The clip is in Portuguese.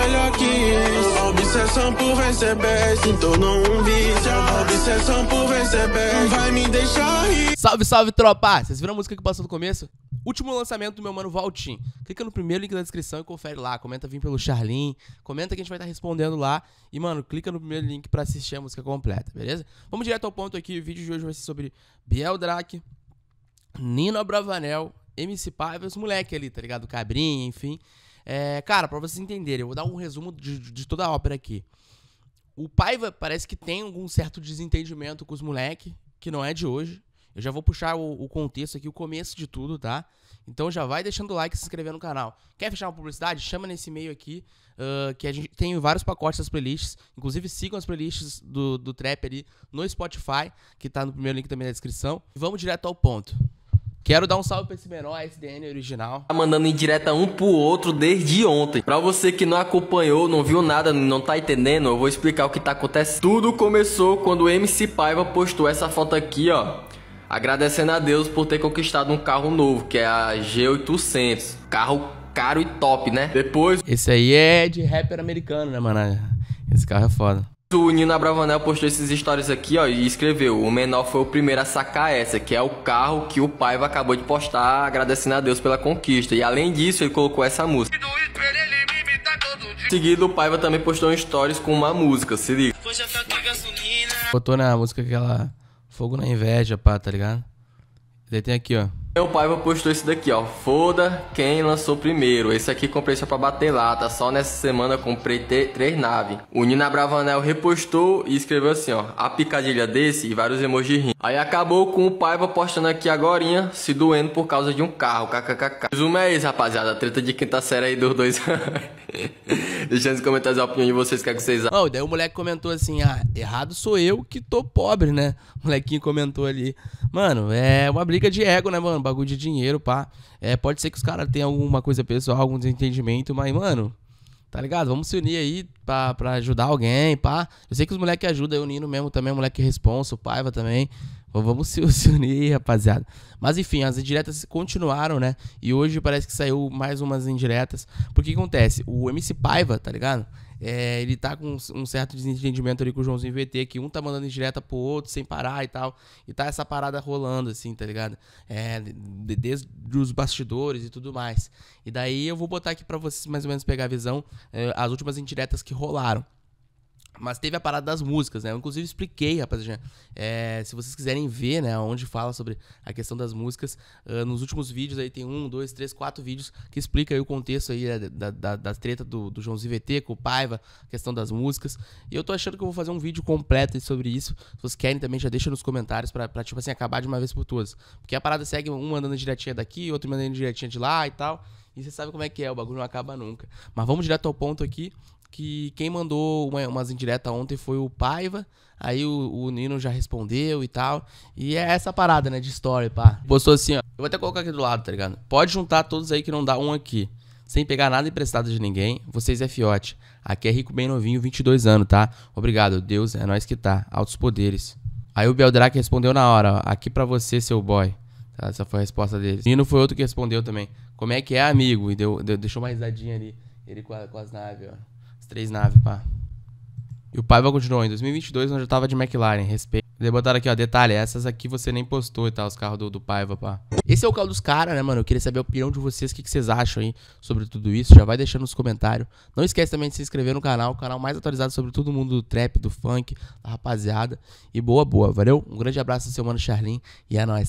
melhor que isso. Obsessão por receber se tornou um vício. Obsessão por receber vai me deixar rir. Salve, salve, tropa! Vocês viram a música que passou no começo? Último lançamento do meu mano Valtim. Clica no primeiro link da descrição e confere lá. Comenta vim pelo Charlin. Comenta que a gente vai estar tá respondendo lá. E, mano, clica no primeiro link para assistir a música completa, beleza? Vamos direto ao ponto aqui. O vídeo de hoje vai ser sobre Biel Drake, Nina Bravanel, MC Paiva, os moleque ali, tá ligado? Cabrinha, enfim. É, cara, para vocês entenderem, eu vou dar um resumo de, de toda a ópera aqui. O Paiva parece que tem algum certo desentendimento com os moleques, que não é de hoje. Eu já vou puxar o, o, contexto aqui, o começo de tudo, tá? Então já vai deixando o like e se inscrevendo no canal. Quer fechar uma publicidade? Chama nesse e-mail aqui, uh, que a gente tem vários pacotes das playlists. Inclusive sigam as playlists do, do Trap ali no Spotify, que tá no primeiro link também na descrição. E vamos direto ao ponto. Quero dar um salve pra esse menor, SDN original. Tá mandando em direta um pro outro desde ontem. Pra você que não acompanhou, não viu nada, não tá entendendo, eu vou explicar o que tá acontecendo. Tudo começou quando o MC Paiva postou essa foto aqui, ó. Agradecendo a Deus por ter conquistado um carro novo, que é a G800. Carro caro e top, né? Depois... Esse aí é de rapper americano, né, mano? Esse carro é foda. O Nino Abravanel postou esses stories aqui, ó, e escreveu: O menor foi o primeiro a sacar essa, que é o carro que o Paiva acabou de postar, agradecendo a Deus pela conquista. E além disso, ele colocou essa música. Seguido, o Paiva também postou um stories com uma música, se liga. Botou na música aquela Fogo na Inveja, pá, tá ligado? daí tem aqui, ó. Meu então, o Paiva postou esse daqui, ó. Foda quem lançou primeiro. Esse aqui comprei só pra bater lata. Só nessa semana comprei três naves. O Nina Bravanel repostou e escreveu assim, ó. A picadilha desse e vários emojis rindo. Aí acabou com o Paiva postando aqui agorinha, se doendo por causa de um carro. KKKK. Resumo é isso, rapaziada. Treta de quinta série aí dos dois. Deixando nos comentários a opinião de vocês, quer é que vocês acham. Oh, daí o moleque comentou assim, ah, errado sou eu que tô pobre, né? O molequinho comentou ali. Mano, é uma briga de ego, né, mano? bagulho de dinheiro, pá. É, pode ser que os caras tenham alguma coisa pessoal, algum desentendimento, mas, mano, tá ligado? Vamos se unir aí, pra, pra ajudar alguém, pá. Eu sei que os moleques ajudam, o Nino mesmo também, o é moleque responsa, o Paiva também. Vamos se, se unir, rapaziada. Mas enfim, as indiretas continuaram, né? E hoje parece que saiu mais umas indiretas. Porque que acontece? O MC Paiva, tá ligado? É, ele tá com um certo desentendimento ali com o Joãozinho VT, que um tá mandando indireta pro outro sem parar e tal. E tá essa parada rolando, assim, tá ligado? É, desde os bastidores e tudo mais. E daí eu vou botar aqui para vocês mais ou menos pegar a visão, é, as últimas indiretas que rolaram, Mas teve a parada das músicas, né? Eu, inclusive, expliquei, rapaziada. É, se vocês quiserem ver, né, onde fala sobre a questão das músicas, uh, nos últimos vídeos aí tem um, dois, três, quatro vídeos que explica aí o contexto aí né, da, da, da, treta do, do Joãozinho VT com o Paiva, a questão das músicas. E eu tô achando que eu vou fazer um vídeo completo sobre isso. Se vocês querem também, já deixa nos comentários pra, pra tipo assim, acabar de uma vez por todas. Porque a parada segue um andando direitinha daqui, outro andando direitinha de lá e tal. E você sabe como é que é, o bagulho não acaba nunca. Mas vamos direto ao ponto aqui que quem mandou uma, umas indiretas ontem foi o Paiva. Aí o, o, Nino já respondeu e tal. E é essa parada, né, de story, pá. Postou assim, ó. Eu vou até colocar aqui do lado, tá ligado? Pode juntar todos aí que não dá um aqui. Sem pegar nada emprestado de ninguém, vocês é fiote. Aqui é rico, bem novinho, 22 anos, tá? Obrigado, Deus, é nós que tá. Altos poderes. Aí o Beldraque respondeu na hora, ó. Aqui pra você, seu boy. Tá, essa foi a resposta dele. Nino foi outro que respondeu também. Como é que é, amigo? E deu, deu deixou uma risadinha ali. Ele com, a, com as naves, ó três naves, pá. E o Paiva continuou. Em 2022, onde eu tava de McLaren, respeito. Daí botaram aqui, ó, detalhe, essas aqui você nem postou e tal, os carros do, do Paiva, pá. Esse é o carro dos caras, né, mano? Eu queria saber a opinião de vocês, o que, que vocês acham aí sobre tudo isso. Já vai deixando nos comentários. Não esquece também de se inscrever no canal, o canal mais atualizado sobre todo mundo do trap, do funk, da rapaziada. E boa, boa, valeu? Um grande abraço seu mano Charlin e é nóis.